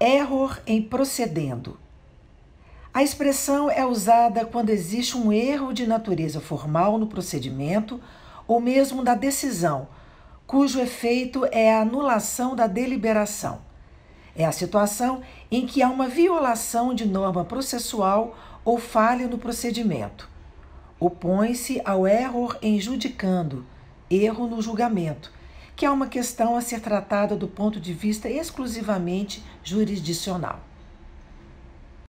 error em procedendo. A expressão é usada quando existe um erro de natureza formal no procedimento ou mesmo da decisão, cujo efeito é a anulação da deliberação. É a situação em que há uma violação de norma processual ou falha no procedimento. Opõe-se ao erro em judicando, erro no julgamento, que é uma questão a ser tratada do ponto de vista exclusivamente jurisdicional.